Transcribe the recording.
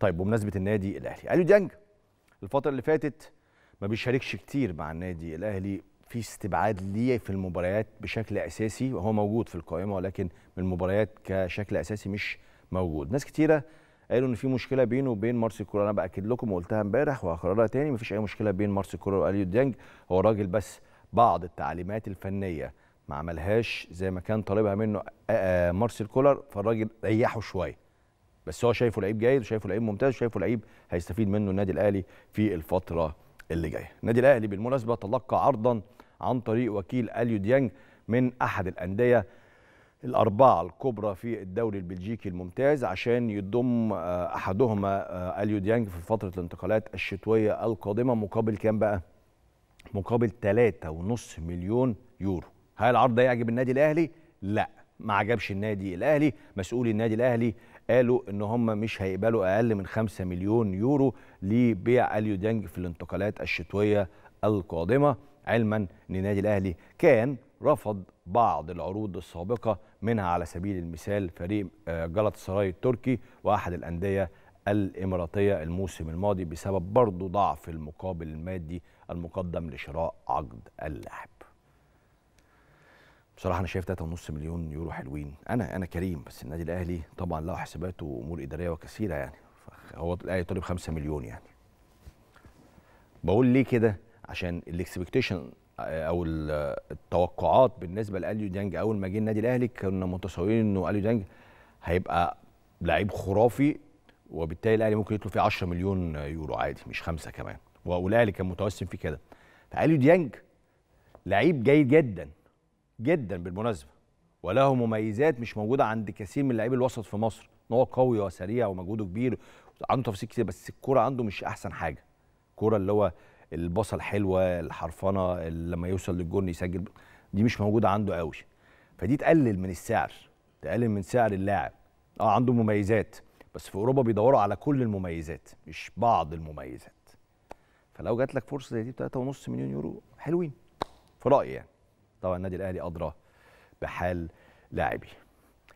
طيب بمناسبه النادي الاهلي اليو ديانج الفتره اللي فاتت ما بيشاركش كتير مع النادي الاهلي في استبعاد ليه في المباريات بشكل اساسي وهو موجود في القائمه ولكن من المباريات كشكل اساسي مش موجود ناس كتيره قالوا ان في مشكله بينه وبين مارسي كولر انا باكد لكم وقلتها امبارح وهكررها تاني مفيش اي مشكله بين مارسي كولر واليو ديانج هو راجل بس بعض التعليمات الفنيه ما عملهاش زي ما كان طالبها منه آه، آه، مارسيل كولر فالراجل ريحه شويه بس هو شايفه لعيب جيد وشايفه لعيب ممتاز وشايفه لعيب هيستفيد منه النادي الاهلي في الفتره اللي جايه النادي الاهلي بالمناسبه تلقى عرضا عن طريق وكيل اليو ديانج من احد الانديه الأربعة الكبرى في الدوري البلجيكي الممتاز عشان يضم آه، أحدهما آه، أليو ديانج في فترة الانتقالات الشتوية القادمة مقابل كام بقى؟ مقابل 3.5 مليون يورو هل العرض ده يعجب النادي الأهلي؟ لا ما عجبش النادي الاهلي مسؤولي النادي الاهلي قالوا ان هم مش هيقبلوا اقل من 5 مليون يورو لبيع اليو اليودانج في الانتقالات الشتويه القادمه علما ان النادي الاهلي كان رفض بعض العروض السابقه منها على سبيل المثال فريق آه، جلط سراي التركي واحد الانديه الاماراتيه الموسم الماضي بسبب برضه ضعف المقابل المادي المقدم لشراء عقد اللاعب بصراحه انا شايف 3.5 مليون يورو حلوين انا انا كريم بس النادي الاهلي طبعا له حسابات وامور اداريه وكثيره يعني هو الاهلي طالب 5 مليون يعني بقول ليه كده عشان الاكسبكتيشن آه، او آه، التوقعات بالنسبه لاليو ديانج اول ما جه النادي الاهلي كنا متصورين انه اليو ديانج هيبقى لعيب خرافي وبالتالي الاهلي ممكن يطلب فيه 10 مليون يورو عادي مش خمسه كمان والاهلي كان متوسم في كده فاليو ديانج لعيب جيد جدا جدا بالمناسبه وله مميزات مش موجوده عند كثير من لعيبي الوسط في مصر ان هو قوي وسريع ومجهوده كبير عنده تفاصيل كتير بس الكوره عنده مش احسن حاجه الكوره اللي هو البصه الحلوه الحرفنه لما يوصل للجون يسجل دي مش موجوده عنده قوي فدي تقلل من السعر تقلل من سعر اللاعب اه عنده مميزات بس في اوروبا بيدوروا على كل المميزات مش بعض المميزات فلو جات لك فرصه زي دي ب 3.5 مليون يورو حلوين في رايي يعني طبعا النادي الاهلي ادرى بحال لاعبي